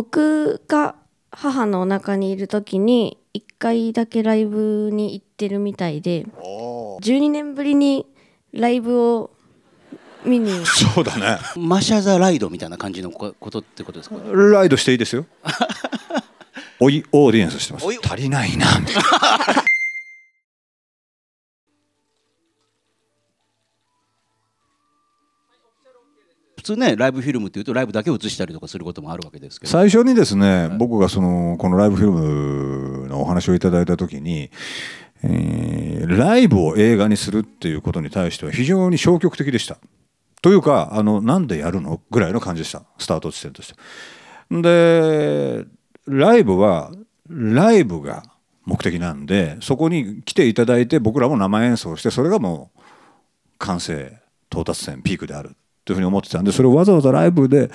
僕が母のお腹にいる時に1回だけライブに行ってるみたいで12年ぶりにライブを見に そうだねマシャザライドみたいな感じのことってことですかライドしていいですよ おいオーディエンスしてます足りないないな通ねライブフィルムっていうとライブだけ映したりとかすることもあるわけですけど最初にですね、はい、僕がそのこのライブフィルムのお話をいただいた時に、えー、ライブを映画にするっていうことに対しては非常に消極的でした。というかあのなんでやるのぐらいの感じでしたスタート地点として。でライブはライブが目的なんでそこに来ていただいて僕らも生演奏してそれがもう完成到達点ピークであるというふうに思ってたんでそれをわざわざライブで、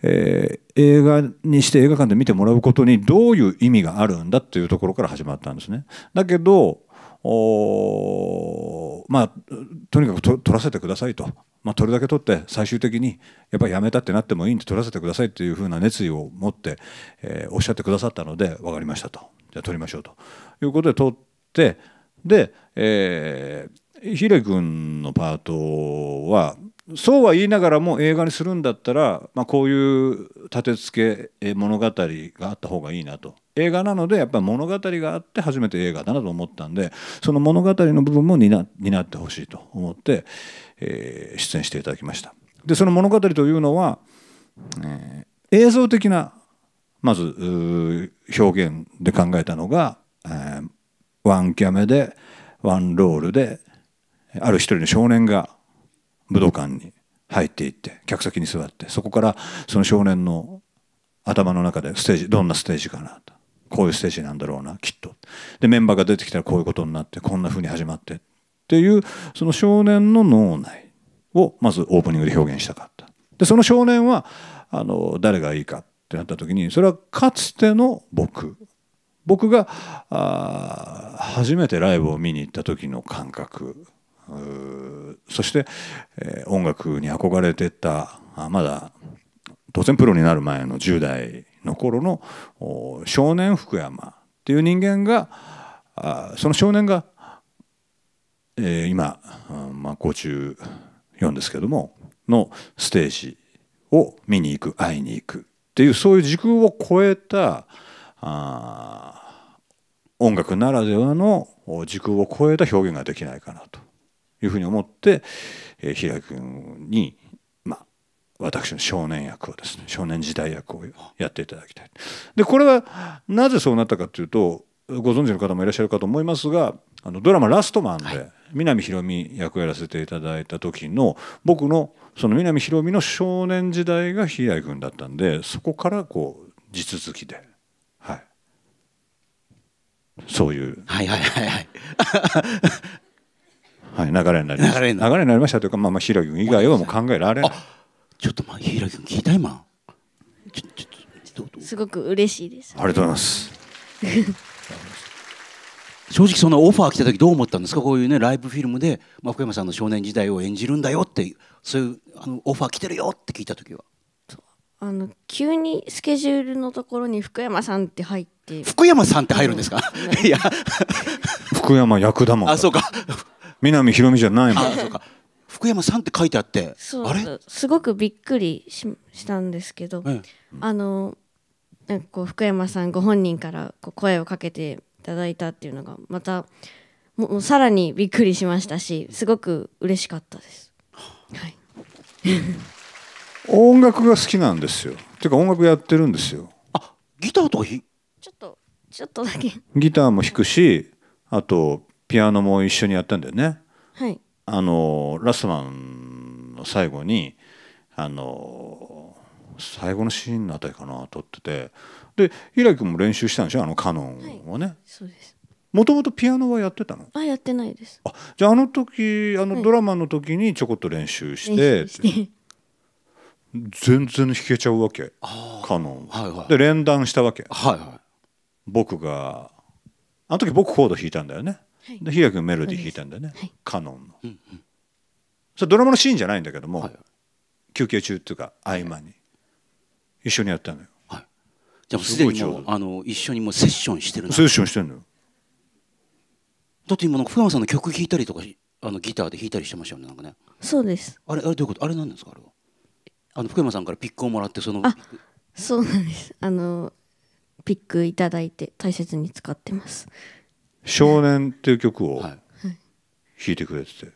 えー、映画にして映画館で見てもらうことにどういう意味があるんだっていうところから始まったんですね。だけどおまあとにかく撮らせてくださいと、まあ、撮るだけ撮って最終的にやっぱりやめたってなってもいいんで撮らせてくださいっていうふうな熱意を持って、えー、おっしゃってくださったので分かりましたとじゃあ撮りましょうということで撮ってで、えー、ヒレ君のパートはそうは言いながらも映画にするんだったら、まあ、こういう立て付け物語があった方がいいなと映画なのでやっぱり物語があって初めて映画だなと思ったんでその物語の部分も担ってほしいと思って、えー、出演していただきましたでその物語というのは、えー、映像的なまず表現で考えたのが、えー、ワンキャメでワンロールである一人の少年が武道館に入っていって客席に座ってそこからその少年の頭の中でステージどんなステージかなとこういうステージなんだろうなきっとでメンバーが出てきたらこういうことになってこんな風に始まってっていうその少年の脳内をまずオープニングで表現したかったでその少年はあの誰がいいかってなった時にそれはかつての僕僕が初めてライブを見に行った時の感覚そして、え音楽に憧れてたまだ当然プロになる前の10代の頃の少年福山っていう人間があその少年が、えー、今、まあ、54ですけどものステージを見に行く会いに行くっていうそういう時空を超えたあ音楽ならではの時空を超えた表現ができないかなというふうに思って、えー、平井君に、まあ、私の少年役をですね少年時代役をやっていただきたい。でこれはなぜそうなったかというとご存知の方もいらっしゃるかと思いますがあのドラマ「ラストマン」で、南ひろみ役をやらせていただいた時の僕のその南ひろみの少年時代が平井君だったんでそこからこう地続きで。はい、そういう。はいはいはいはい。はい、流れになりました流れになりましたというか、まあ、まあ平君以外はもう考えられないちょっとまあ平君聞いた今ちちちょ、ょ、ょ、っと。すごく嬉しいですありがとうございます 正直そのオファー来た時どう思ったんですかこういうねライブフィルムで、まあ、福山さんの少年時代を演じるんだよってそういうあのオファー来てるよって聞いた時はあの急にスケジュールのところに福山さんって入って福山さんって入るんですか、いや福山役だもんあそうか南ひろみじゃないもん。福山さんって書いてあってあれすごくびっくりししたんですけど、あのなんかこう福山さんご本人からこう声をかけていただいたっていうのがまたもうさらにびっくりしましたしすごく嬉しかったです。はい、音楽が好きなんですよ。ていうか音楽やってるんですよ。あギターとかひちょっとちょっとだけギターも弾くしあとピアノも一緒にやったんだよね。はい、あのラストマンの最後にあの最後のシーンのあたりかな撮っててで平君も練習したんでしょあのカノンをね。はい、そうですもともとピアノはやってたのあやってないですあじゃああの時あのドラマの時にちょこっと練習して,、て全然弾けちゃうわけカノン、はいはい、で連弾したわけ、はいはい、僕があの時僕コード弾いたんだよねでく君メロディー弾いたんだよね、カノンの、うんうん、それドラマのシーンじゃないんだけども、はい、休憩中っていうか合間に一緒にやったのよ、はい、じゃあもうすでにもうあの一緒にもうセッションしてるセッションしてるのよだって今福山さんの曲弾いたりとかあのギターで弾いたりしてましたよねなんかねそうですあれあれどういうことあれなんですかあれはあの福山さんからピックをもらってそのそうなんですあのピックいただいて大切に使ってます少年っていう曲を弾いてくれてて、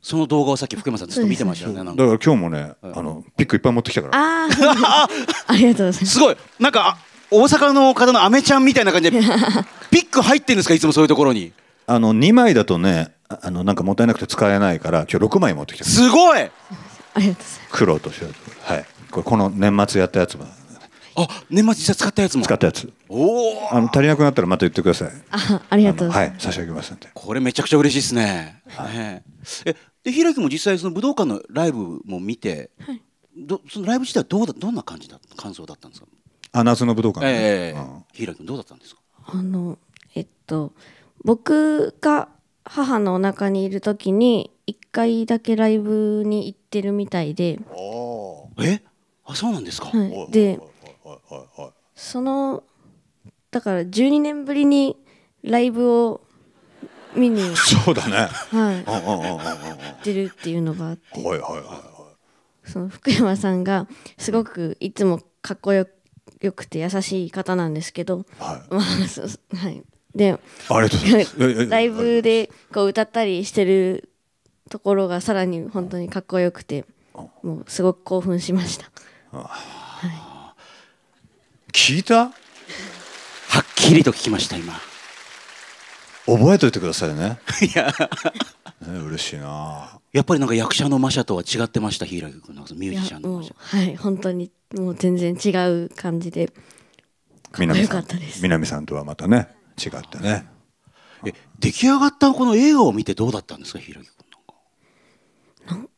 その動画をさっき福山さんずっと見てましたよね。だから今日もね、あのピックいっぱい持ってきたから。ああ、ありがとうございます。すごい、なんか大阪の方のアメちゃんみたいな感じで ピック入ってるんですかいつもそういうところに。あの2枚だとね、あのなんかもったいなくて使えないから今日6枚持ってきた。すごい。ありがとうございます。黒と白と、はい。これこの年末やったやつもあ、年末実際使ったやつも。使ったやつ。おお。あの足りなくなったらまた言ってください。あ、ありがとうごはい、差し上げますんで。これめちゃくちゃ嬉しいですね。はい、え、でひらきも実際その武道館のライブも見て、はい、どそのライブ自体はどうだどんな感じだ感想だったんですか。あ、夏の武道館、ね。ええー、うん、ひらきどうだったんですか。あのえっと僕が母のお腹にいるときに一回だけライブに行ってるみたいで。おお。え。あそうなんですか、はい、ではいはいそのだから12年ぶりにライブを見に そうだねはい行ってるっていうのがあってはいはいはいはいその福山さんがすごくいつもかっこよくて優しい方なんですけどはいまあはいでありがとうございます ライブでこう歌ったりしてるところがさらに本当にかっこよくてもうすごく興奮しましたああ聞いたはっきりと聞きました今覚えといてくださいね いや、ね、嬉しいなやっぱりなんか役者の魔者とは違ってました柊君のミュージシャンの魔者はい本当にもう全然違う感じで南さん南さんとはまたね違ってねえ出来上がったこの映画を見てどうだったんですか柊君なんか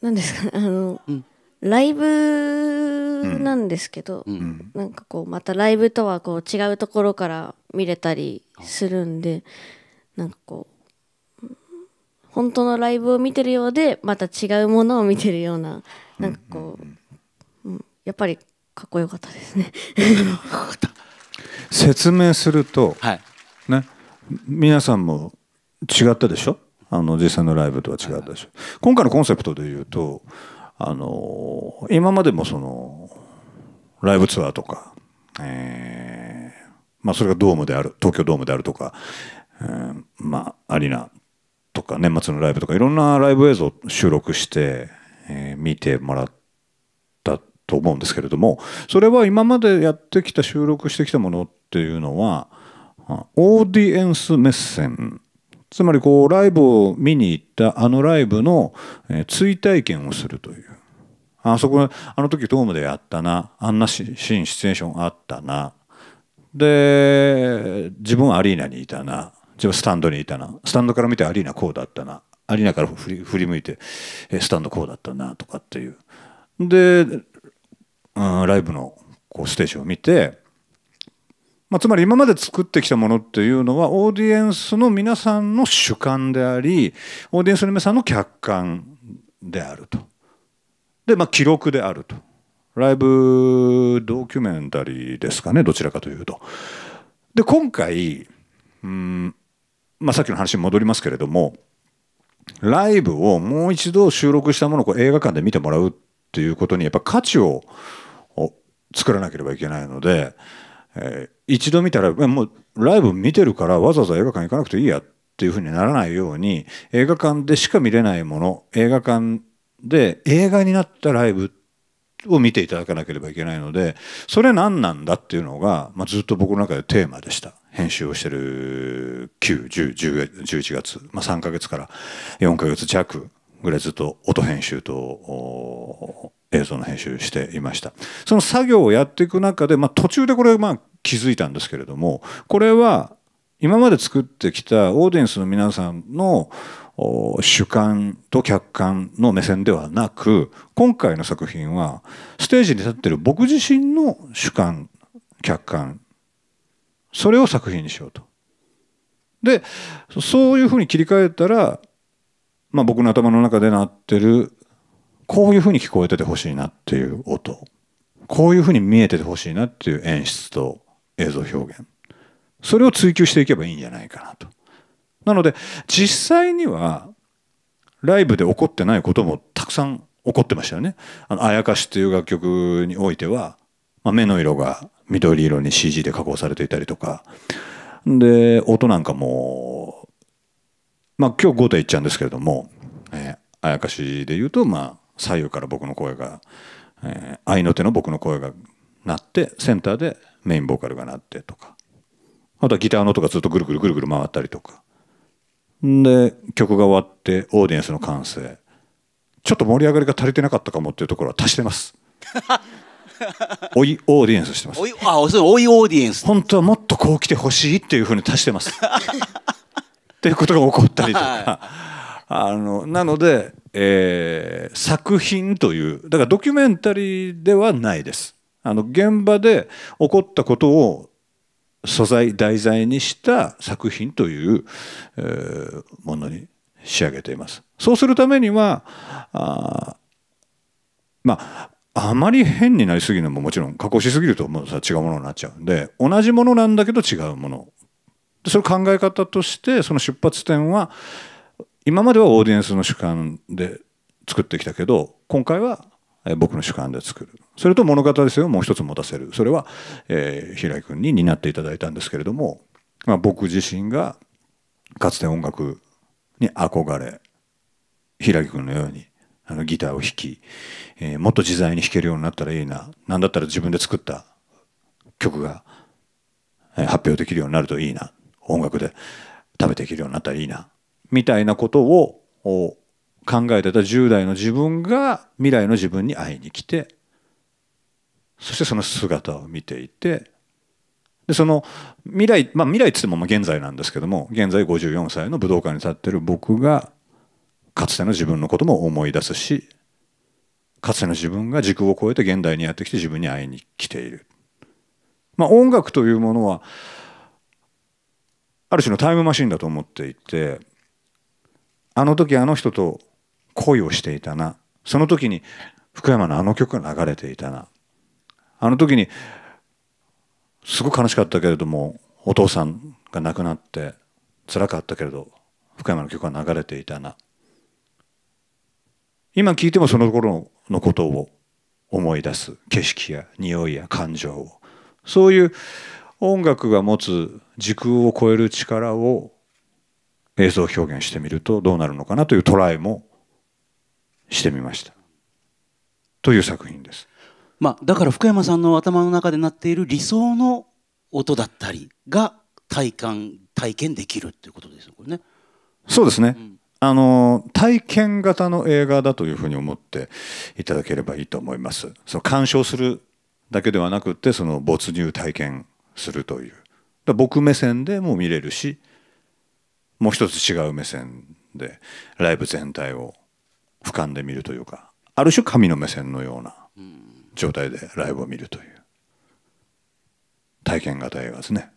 なんですかあの、うん、ライブなんですけど、うん、なんかこうまたライブとはこう違うところから見れたりするんでなんかこう本当のライブを見てるようでまた違うものを見てるようななんかこう、うん、やっぱりかっこよかったですね 説明すると、はい、ね皆さんも違ったでしょあの実際のライブとは違ったでしょ、はい、今回のコンセプトで言うとあの今までもそのライブツアーとか、えー、まあ、それがドームである東京ドームであるとか、えー、まあ、アリーナとか年末のライブとかいろんなライブ映像を収録して、えー、見てもらったと思うんですけれどもそれは今までやってきた収録してきたものっていうのはオーディエンス目線つまりこうライブを見に行ったあのライブの追体験をするというあそこあの時ドームでやったなあんなシーンシチュエーションあったなで自分はアリーナにいたな自分スタンドにいたなスタンドから見てアリーナこうだったなアリーナから振り振り向いてスタンドこうだったなとかっていうで、うん、ライブのこうステージを見て、まあ、つまり今まで作ってきたものっていうのはオーディエンスの皆さんの主観でありオーディエンスの皆さんの客観であると。で、まあ、記録であるとライブドキュメンタリーですかねどちらかというとで今回うん、まあ、さっきの話に戻りますけれどもライブをもう一度収録したものを映画館で見てもらうっていうことにやっぱ価値を作らなければいけないので、えー、一度見たらもうライブ見てるからわざわざ映画館行かなくていいやっていうふうにならないように映画館でしか見れないもの映画館で映画になったライブを見ていただかなければいけないのでそれ何なんだっていうのが、まあ、ずっと僕の中でテーマでした編集をしてる91011月、まあ、3ヶ月から4ヶ月弱ぐらいずっと音編集と映像の編集していましたその作業をやっていく中で、まあ、途中でこれまあ気づいたんですけれどもこれは今まで作ってきたオーディエンスの皆さんの主観と客観の目線ではなく今回の作品はステージに立ってる僕自身の主観客観それを作品にしようと。でそういうふうに切り替えたら、まあ、僕の頭の中で鳴ってるこういうふうに聞こえててほしいなっていう音こういうふうに見えててほしいなっていう演出と映像表現それを追求していけばいいんじゃないかなと。なので実際にはライブで起こってないこともたくさん起こってましたよね。あのあやかしという楽曲においては、まあ、目の色が緑色に CG で加工されていたりとかで音なんかもまあ今日5点いっちゃうんですけれども、えー、あやかしで言うと、まあ、左右から僕の声が、えー、愛の手の僕の声が鳴ってセンターでメインボーカルが鳴ってとかあとはギターの音がずっとぐるぐるぐるぐる回ったりとかで曲が終わってオーディエンスの完成ちょっと盛り上がりが足りてなかったかもっていうところは足してます 追いオーディエンスしてます追いあそれ追いオーディエンス本当はもっとこう来てほしいっていうふうに足してます っていうことが起こったりとか、はい、あのなので、えー、作品というだからドキュメンタリーではないですあの現場で起こったことを素材題材にした作品という、えー、ものに仕上げています。そうするためにはあまああまり変になりすぎるのももちろん加工しすぎるともうさ違うものになっちゃうんで同じものなんだけど違うものそれ考え方としてその出発点は今まではオーディエンスの主観で作ってきたけど今回は僕の主観で作る。それと物語性をもう一つ持たせる。それは、えー、平井君に担っていただいたんですけれども、まあ、僕自身がかつて音楽に憧れ、平木君のようにあのギターを弾き、えー、もっと自在に弾けるようになったらいいな。なんだったら自分で作った曲が、え発表できるようになるといいな。音楽で食べていけるようになったらいいな。みたいなことを考えてた10代の自分が未来の自分に会いに来てそしてその姿を見ていてでその未来まあ未来っつっても現在なんですけども現在54歳の武道館に立ってる僕がかつての自分のことも思い出すしかつての自分が時空を超えて現代にやってきて自分に会いに来ている。まあ、音楽というものはある種のタイムマシンだと思っていてあの時あの人と恋をしていたなその時に福山のあの曲が流れていたなあの時にすごく悲しかったけれどもお父さんが亡くなって辛かったけれど福山の曲が流れていたな今聴いてもその頃のことを思い出す景色や匂いや感情をそういう音楽が持つ時空を超える力を映像表現してみるとどうなるのかなというトライもしてみましたという作品です。まあ、だから福山さんの頭の中で鳴っている理想の音だったりが体感体験できるっていうことですよね。そうですね、うん、あの体験型の映画だというふうに思っていただければいいと思います。その鑑賞するだけではなくてその没入体験するという僕目線でも見れるしもう一つ違う目線でライブ全体を俯瞰で見るというかある種神の目線のような状態でライブを見るという体験型映画ですね。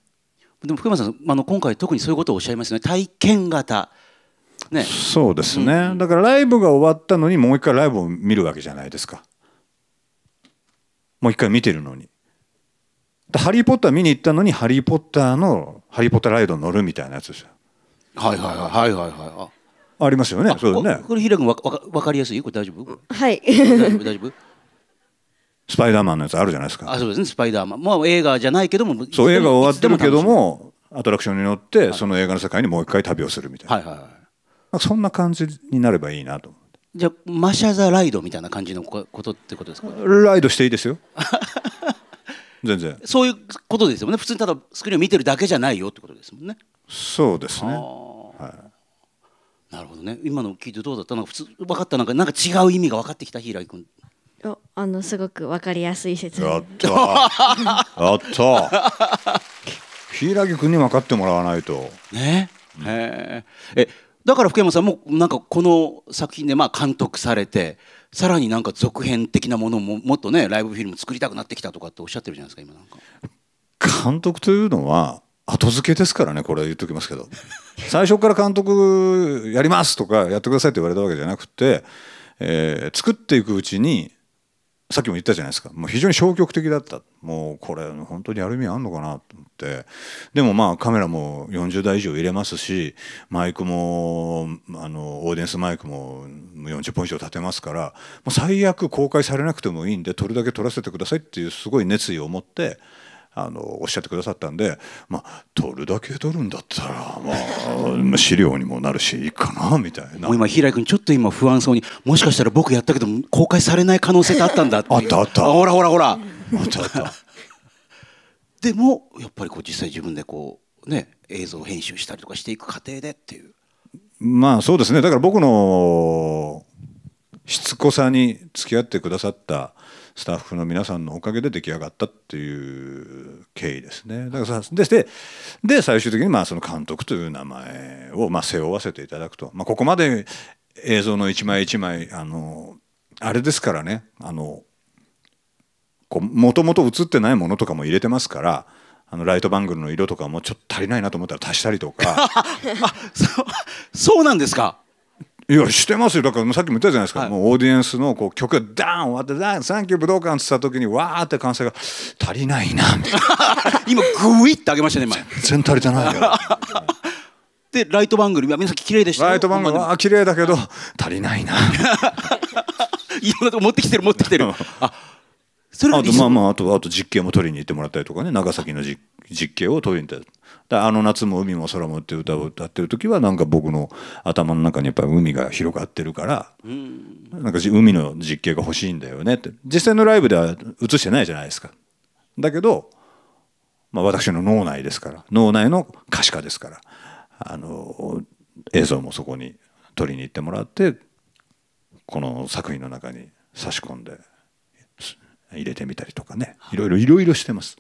でも福山さんあの今回特にそういうことをおっしゃいますね体験型。ね、そうですね、うんだからライブが終わったのにもう一回ライブを見るわけじゃないですかもう一回見てるのにハリー・ポッター見に行ったのにハリー・ポッターのハリー・ポッターライド乗るみたいなやつですよはいはいはいはいはいはいありますよね。そうね。これ平君わかわかりやすい？これ大丈夫？はい。大丈夫 スパイダーマンのやつあるじゃないですか。あ、そうですね。スパイダーマン、まあ映画じゃないけども、そう映画終わってるけども、アトラクションに乗ってその映画の世界にもう一回旅をするみたいな。はいはいはい。そんな感じになればいいなと。じゃマシャザライドみたいな感じのことってことですか。ライドしていいですよ。全然。そういうことですよね。普通にただスクリーンを見てるだけじゃないよってことですもんね。そうですね。なるほどね今の聞いてどうだったなんか普通分かったなんかなんか違う意味が分かってきた平井君おあのすごく分かりやすい説明やったやった平木君に分かってもらわないとね、うん、えだから福山さんもなんかこの作品でまあ監督されてさらになんか続編的なものももっとねライブフィルム作りたくなってきたとかっておっしゃってるじゃないですか今なんか監督というのは後付けですからねこれ言っときますけど 最初から監督やりますとかやってくださいって言われたわけじゃなくて、えー、作っていくうちにさっきも言ったじゃないですかもう非常に消極的だったもうこれ本当にやる意味あんのかなと思ってでもまあカメラも40台以上入れますしマイクもあのオーディエンスマイクも40本以上立てますからもう最悪公開されなくてもいいんで撮るだけ撮らせてくださいっていうすごい熱意を持って。あのおっしゃってくださったんで、まあ、取るだけ取るんだったら、まあ、資料にもなるしいいかなみたいなもう今平井君ちょっと今不安そうにもしかしたら僕やったけど公開されない可能性ってあったんだってあったあったほらほらほらあったあった でもやっぱりこう実際自分でこうね映像編集したりとかしていく過程でっていうまあそうですねだから僕のしつこさに付き合ってくださったスタッフの皆さんのおかげで出来上がったっていう経緯ですね。だからさでで最終的にまあその監督という名前をま背負わせていただくと、まあ、ここまで映像の一枚一枚あのあれですからねあのもともと映ってないものとかも入れてますから。あのライトバングルの色とかもちょっと足りないなと思ったら足したりとか そそうなんですかいやしてますよだからさっきも言ったじゃないですか、はい、もうオーディエンスのこう曲がダーン終わってダーサンキュー武道館って言った時にわーって歓声が足りないなみたいな 今グイッて上げましたね前全然足りてないよ でライト番組は皆さん綺麗でしたライト番組は綺麗だけど足りないな いろんなとこ持ってきてる持ってきてるあそれあとまあまああとあと実験も取りに行ってもらったりとかね長崎の実験を取りに行ったあの夏も海も空もって歌を歌ってる時はなんか僕の頭の中にやっぱり海が広がってるから、うん、なんか海の実景が欲しいんだよねって実際のライブでは映してないじゃないですかだけど、まあ、私の脳内ですから脳内の可視化ですからあの映像もそこに撮りに行ってもらってこの作品の中に差し込んで入れてみたりとかねいろいろいろいろしてます。